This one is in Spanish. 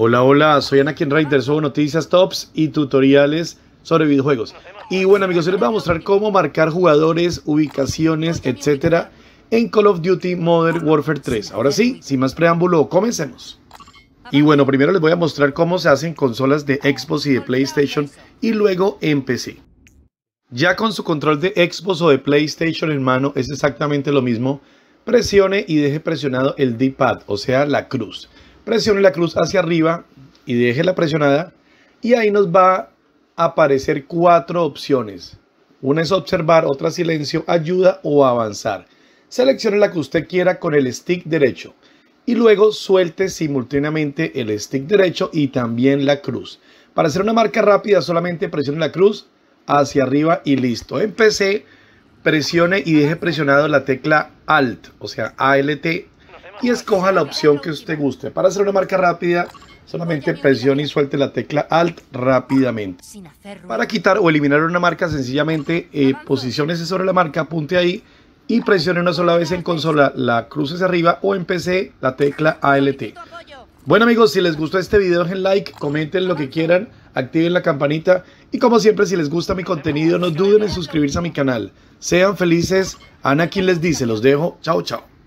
Hola, hola, soy Anakin Ryder, subo noticias tops y tutoriales sobre videojuegos. Y bueno amigos, hoy les voy a mostrar cómo marcar jugadores, ubicaciones, etcétera en Call of Duty Modern Warfare 3. Ahora sí, sin más preámbulo, comencemos. Y bueno, primero les voy a mostrar cómo se hacen consolas de Xbox y de PlayStation y luego en PC. Ya con su control de Xbox o de PlayStation en mano es exactamente lo mismo. Presione y deje presionado el D-pad, o sea, la cruz presione la cruz hacia arriba y la presionada y ahí nos va a aparecer cuatro opciones. Una es observar, otra silencio, ayuda o avanzar. Seleccione la que usted quiera con el stick derecho y luego suelte simultáneamente el stick derecho y también la cruz. Para hacer una marca rápida solamente presione la cruz hacia arriba y listo. En PC presione y deje presionado la tecla Alt, o sea ALT y escoja la opción que usted guste. Para hacer una marca rápida, solamente presione y suelte la tecla Alt rápidamente. Para quitar o eliminar una marca, sencillamente eh, sobre la marca, apunte ahí y presione una sola vez en consola la cruz hacia arriba o en PC la tecla ALT. Bueno amigos, si les gustó este video dejen like, comenten lo que quieran, activen la campanita y como siempre si les gusta mi contenido no duden en suscribirse a mi canal. Sean felices, Ana quien les dice, los dejo, chao chao.